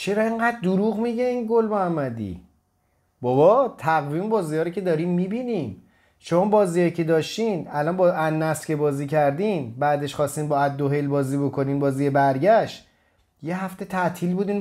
چرا اینقدر دروغ میگه این گل محمدی بابا تقویم بازی رو که داریم میبینیم شما بازی که داشتین الان با انس که بازی کردین بعدش خواستین با عدوهل بازی بکنین بازی برگشت یه هفته تعطیل بودین